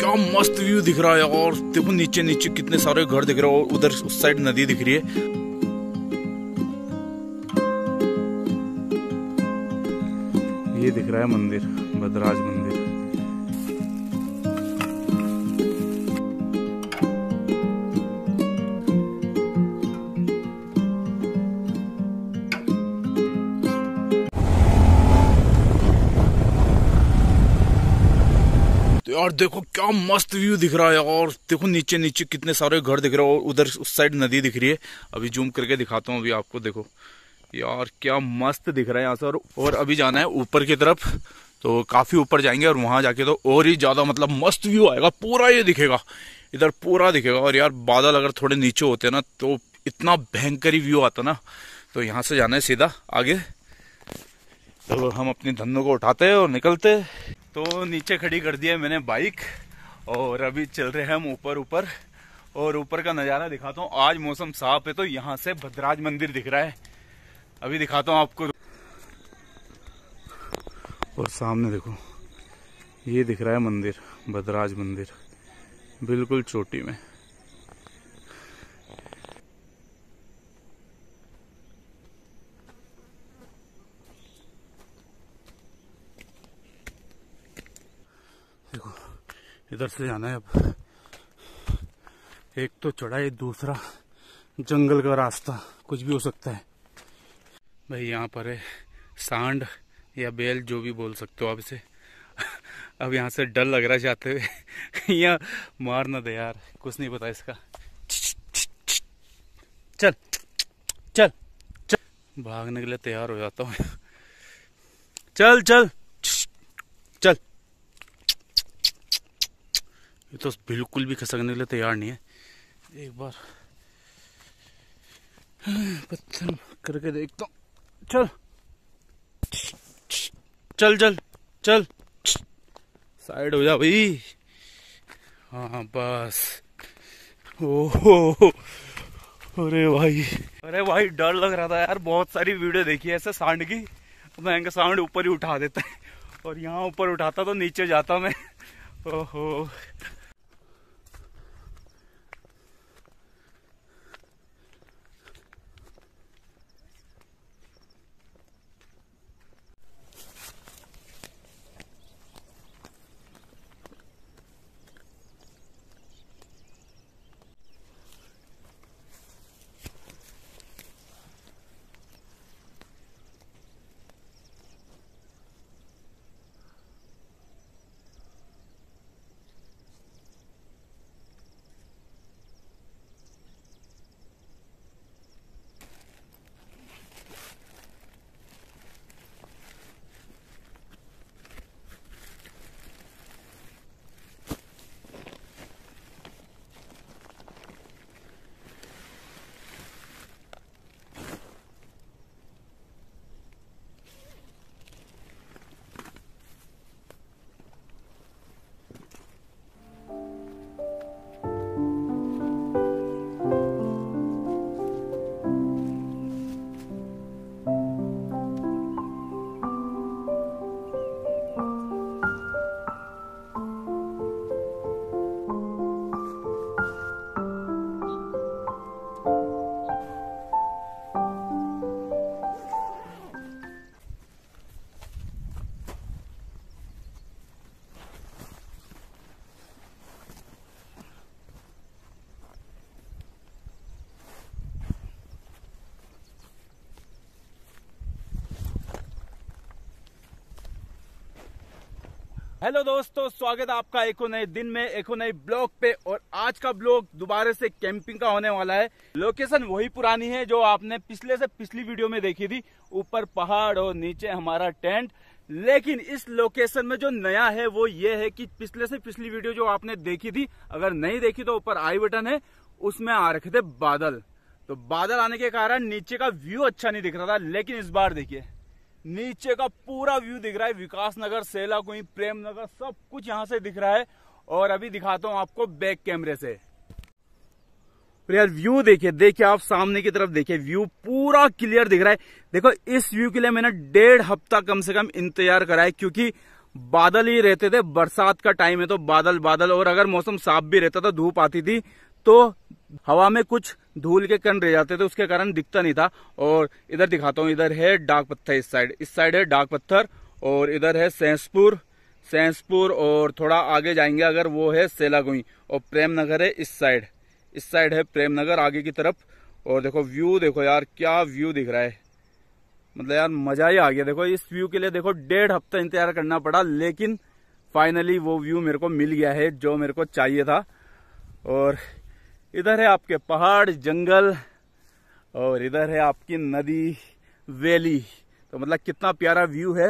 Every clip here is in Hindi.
क्या मस्त व्यू दिख रहा है और देखो नीचे नीचे कितने सारे घर दिख रहे हैं और उधर उस साइड नदी दिख रही है ये दिख रहा है मंदिर भद्राज मंदिर तो यार देखो क्या मस्त व्यू दिख रहा है और देखो नीचे नीचे कितने सारे घर दिख रहे हैं और उधर उस साइड नदी दिख रही है अभी जूम करके दिखाता हूँ अभी आपको देखो यार क्या मस्त दिख रहा है यहाँ से और, और अभी जाना है ऊपर की तरफ तो काफ़ी ऊपर जाएंगे और वहां जाके तो और ही ज़्यादा मतलब मस्त व्यू आएगा पूरा ये दिखेगा इधर पूरा दिखेगा और यार बादल अगर थोड़े नीचे होते ना तो इतना भयंकर व्यू आता ना तो यहाँ से जाना है सीधा आगे तो हम अपने धनों को उठाते और निकलते तो नीचे खड़ी कर दिया है मैंने बाइक और अभी चल रहे हैं हम ऊपर ऊपर और ऊपर का नज़ारा दिखाता हूँ आज मौसम साफ है तो यहाँ से भद्राज मंदिर दिख रहा है अभी दिखाता हूँ आपको और सामने देखो ये दिख रहा है मंदिर भद्राज मंदिर बिल्कुल चोटी में इधर से जाना है अब एक तो चढ़ाई दूसरा जंगल का रास्ता कुछ भी हो सकता है भाई यहाँ पर है सांड या बेल जो भी बोल सकते हो आप इसे अब यहाँ से डर लग रहा है जाते हुए या मार ना दे यार कुछ नहीं पता इसका चल चल चल भागने के लिए तैयार हो जाता हूँ चल चल ये तो बिल्कुल भी खसकने के लिए तैयार नहीं है एक बार पत्थर करके देखता हूँ चल चल चल चल साइड हो जा भाई हाँ बस ओहो अरे भाई अरे भाई डर लग रहा था यार बहुत सारी वीडियो देखी है ऐसे सांड की मैं सांड ऊपर ही उठा देता है और यहाँ ऊपर उठाता तो नीचे जाता मैं ओहो हेलो दोस्तों स्वागत है आपका एको नए दिन में एको नए ब्लॉग पे और आज का ब्लॉग दोबारा से कैंपिंग का होने वाला है लोकेशन वही पुरानी है जो आपने पिछले से पिछली वीडियो में देखी थी ऊपर पहाड़ और नीचे हमारा टेंट लेकिन इस लोकेशन में जो नया है वो ये है कि पिछले से पिछली वीडियो जो आपने देखी थी अगर नहीं देखी तो ऊपर आई बटन है उसमें आ रखे थे बादल तो बादल आने के कारण नीचे का व्यू अच्छा नहीं दिख रहा था लेकिन इस बार देखिए नीचे का पूरा व्यू दिख रहा है विकास नगर सेला कोई प्रेम नगर सब कुछ यहाँ से दिख रहा है और अभी दिखाता हूँ आपको बैक कैमरे से यार व्यू देखिए देखिए आप सामने की तरफ देखिए व्यू पूरा क्लियर दिख रहा है देखो इस व्यू के लिए मैंने डेढ़ हफ्ता कम से कम इंतजार करा है क्योंकि बादल ही रहते थे बरसात का टाइम है तो बादल बादल और अगर मौसम साफ भी रहता था धूप आती थी तो हवा में कुछ धूल के कण रह जाते थे उसके कारण दिखता नहीं था और इधर दिखाता हूँ इधर है डाक पत्थर इस साइड इस साइड है डाक पत्थर और इधर है सैंसपुर सैंसपुर और थोड़ा आगे जाएंगे अगर वो है सेलागुई और प्रेम नगर है इस साइड इस साइड है प्रेम नगर आगे की तरफ और देखो व्यू देखो यार क्या व्यू दिख रहा है मतलब यार मजा ही आ गया देखो इस व्यू के लिए देखो डेढ़ हफ्ता इंतजार करना पड़ा लेकिन फाइनली वो व्यू मेरे को मिल गया है जो मेरे को चाहिए था और इधर है आपके पहाड़ जंगल और इधर है आपकी नदी वैली तो मतलब कितना प्यारा व्यू है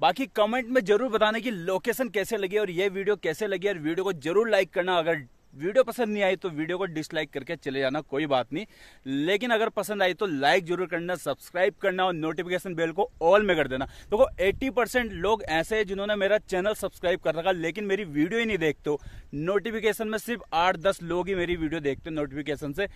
बाकी कमेंट में जरूर बताना कि लोकेशन कैसे लगी और ये वीडियो कैसे लगी और वीडियो को जरूर लाइक करना अगर वीडियो पसंद नहीं आई तो वीडियो को डिसलाइक करके चले जाना कोई बात नहीं लेकिन अगर पसंद आई तो लाइक जरूर करना सब्सक्राइब करना और नोटिफिकेशन बेल को ऑल में कर देना देखो एट्टी परसेंट लोग ऐसे हैं जिन्होंने मेरा चैनल सब्सक्राइब कर रखा लेकिन मेरी वीडियो ही नहीं देखते नोटिफिकेशन में सिर्फ आठ दस लोग ही मेरी वीडियो देखते नोटिफिकेशन से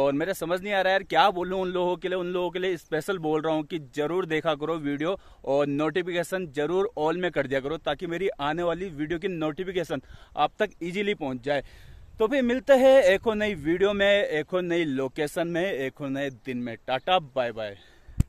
और मेरे समझ नहीं आ रहा है यार क्या बोलूँ उन लोगों के लिए उन लोगों के लिए स्पेशल बोल रहा हूँ कि जरूर देखा करो वीडियो और नोटिफिकेशन जरूर ऑल में कर दिया करो ताकि मेरी आने वाली वीडियो की नोटिफिकेशन आप तक इजीली पहुंच जाए तो फिर मिलते हैं एक और नई वीडियो में एक और नई लोकेशन में एक और नए दिन में टाटा बाय बाय